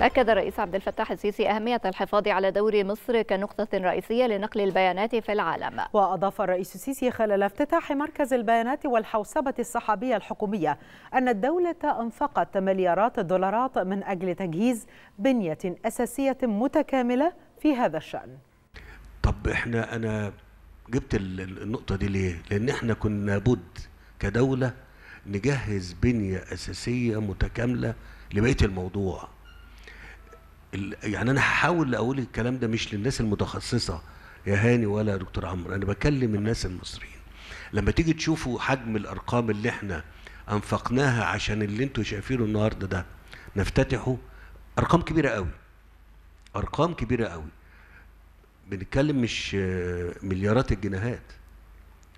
أكد الرئيس عبد الفتاح السيسي أهمية الحفاظ على دور مصر كنقطة رئيسية لنقل البيانات في العالم. وأضاف الرئيس السيسي خلال افتتاح مركز البيانات والحوسبة الصحابية الحكومية أن الدولة أنفقت مليارات الدولارات من أجل تجهيز بنية أساسية متكاملة في هذا الشأن. طب إحنا أنا جبت النقطة دي ليه؟ لأن إحنا كنا بد كدولة نجهز بنية أساسية متكاملة لبقية الموضوع. يعني انا هحاول اقول الكلام ده مش للناس المتخصصه يا هاني ولا يا دكتور عمرو انا بكلم الناس المصريين لما تيجي تشوفوا حجم الارقام اللي احنا انفقناها عشان اللي انتوا شايفينه النهارده ده نفتتحه ارقام كبيره قوي ارقام كبيره قوي بنتكلم مش مليارات الجنيهات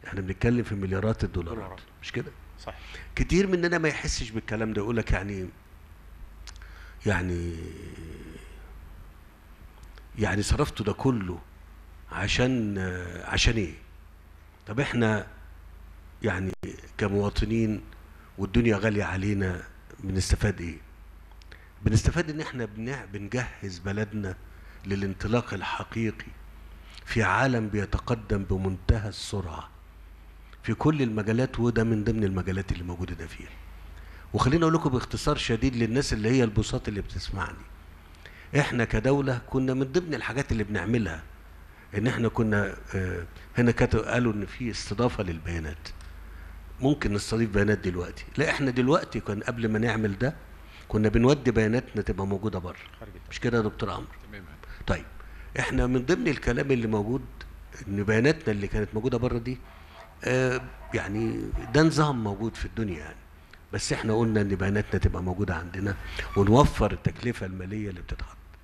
احنا بنتكلم في مليارات الدولارات مش كده صح كتير مننا ما يحسش بالكلام ده يقول لك يعني يعني يعني صرفته ده كله عشان عشان ايه طب احنا يعني كمواطنين والدنيا غالية علينا بنستفاد ايه بنستفاد ان احنا بنجهز بلدنا للانطلاق الحقيقي في عالم بيتقدم بمنتهى السرعة في كل المجالات وده من ضمن المجالات اللي موجودة ده فيها وخليني اقول لكم باختصار شديد للناس اللي هي البساط اللي بتسمعني احنا كدوله كنا من ضمن الحاجات اللي بنعملها ان احنا كنا آه، هنا قالوا ان في استضافه للبيانات ممكن نستضيف بيانات دلوقتي لا احنا دلوقتي كان قبل ما نعمل ده كنا بنودي بياناتنا تبقى موجوده بره مش كده يا دكتور عمرو تمام طيب احنا من ضمن الكلام اللي موجود ان بياناتنا اللي كانت موجوده بره دي آه، يعني ده نظام موجود في الدنيا يعني بس احنا قلنا ان بياناتنا تبقى موجوده عندنا ونوفر التكلفه الماليه اللي بتتحط